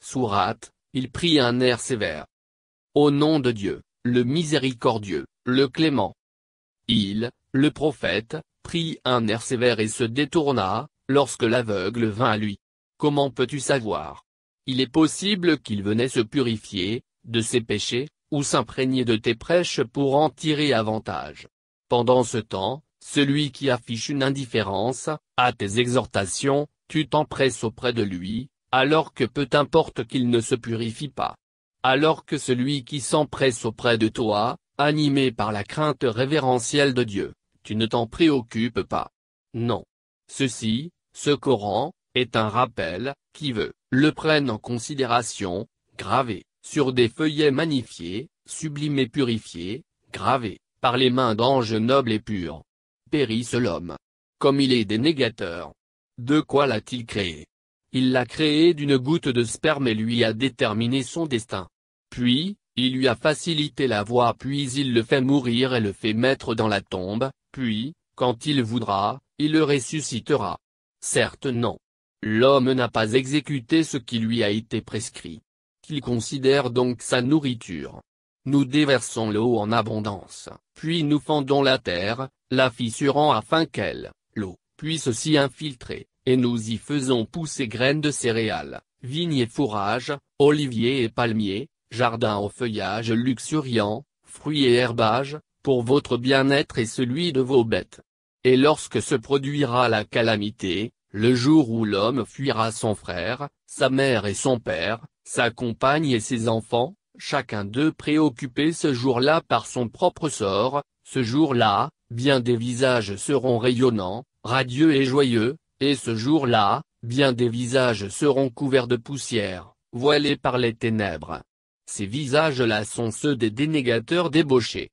Sourate, il prit un air sévère. Au nom de Dieu, le miséricordieux, le clément. Il, le prophète, prit un air sévère et se détourna, lorsque l'aveugle vint à lui. Comment peux-tu savoir Il est possible qu'il venait se purifier, de ses péchés, ou s'imprégner de tes prêches pour en tirer avantage. Pendant ce temps, celui qui affiche une indifférence, à tes exhortations, tu t'empresses auprès de lui, alors que peu importe qu'il ne se purifie pas. Alors que celui qui s'empresse auprès de toi, animé par la crainte révérentielle de Dieu, tu ne t'en préoccupes pas. Non. Ceci, ce Coran, est un rappel, qui veut, le prenne en considération, gravé, sur des feuillets magnifiés, et purifiés, gravés, par les mains d'anges nobles et purs. Périsse l'homme. Comme il est des négateurs. De quoi l'a-t-il créé il l'a créé d'une goutte de sperme et lui a déterminé son destin. Puis, il lui a facilité la voie puis il le fait mourir et le fait mettre dans la tombe, puis, quand il voudra, il le ressuscitera. Certes non. L'homme n'a pas exécuté ce qui lui a été prescrit. Qu'il considère donc sa nourriture. Nous déversons l'eau en abondance, puis nous fendons la terre, la fissurant afin qu'elle, l'eau, puisse s'y infiltrer, et nous y faisons pousser graines de céréales, vignes et fourrages, oliviers et palmiers, jardins au feuillage luxuriant, fruits et herbages, pour votre bien-être et celui de vos bêtes. Et lorsque se produira la calamité, le jour où l'homme fuira son frère, sa mère et son père, sa compagne et ses enfants, chacun d'eux préoccupé ce jour-là par son propre sort, ce jour-là, bien des visages seront rayonnants, radieux et joyeux, et ce jour-là, bien des visages seront couverts de poussière, voilés par les ténèbres. Ces visages-là sont ceux des dénégateurs débauchés.